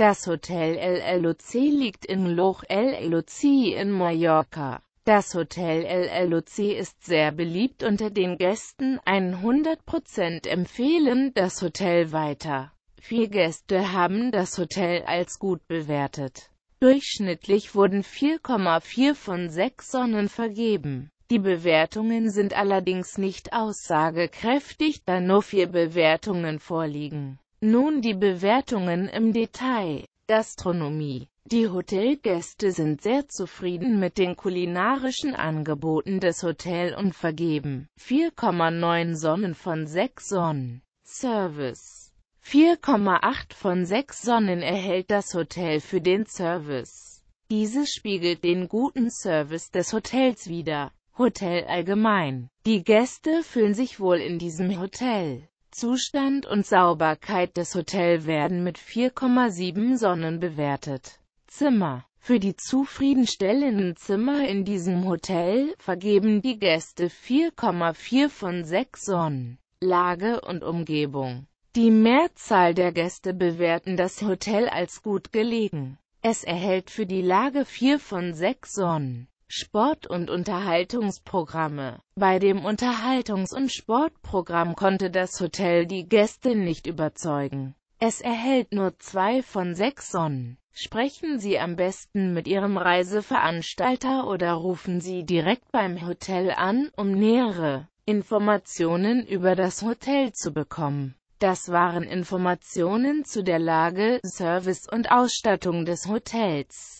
Das Hotel LLOC liegt in Loch LLOC in Mallorca. Das Hotel LLOC ist sehr beliebt unter den Gästen, 100% empfehlen das Hotel weiter. Vier Gäste haben das Hotel als gut bewertet. Durchschnittlich wurden 4,4 von 6 Sonnen vergeben. Die Bewertungen sind allerdings nicht aussagekräftig, da nur vier Bewertungen vorliegen. Nun die Bewertungen im Detail. Gastronomie die Hotelgäste sind sehr zufrieden mit den kulinarischen Angeboten des Hotels und vergeben 4,9 Sonnen von 6 Sonnen. Service 4,8 von 6 Sonnen erhält das Hotel für den Service. Dieses spiegelt den guten Service des Hotels wider. Hotel allgemein. Die Gäste fühlen sich wohl in diesem Hotel. Zustand und Sauberkeit des Hotels werden mit 4,7 Sonnen bewertet. Zimmer für die zufriedenstellenden Zimmer in diesem Hotel vergeben die Gäste 4,4 von 6 Sonnen. Lage und Umgebung. Die Mehrzahl der Gäste bewerten das Hotel als gut gelegen. Es erhält für die Lage 4 von 6 Sonnen. Sport- und Unterhaltungsprogramme. Bei dem Unterhaltungs- und Sportprogramm konnte das Hotel die Gäste nicht überzeugen. Es erhält nur zwei von sechs Sonnen. Sprechen Sie am besten mit Ihrem Reiseveranstalter oder rufen Sie direkt beim Hotel an, um nähere Informationen über das Hotel zu bekommen. Das waren Informationen zu der Lage, Service und Ausstattung des Hotels.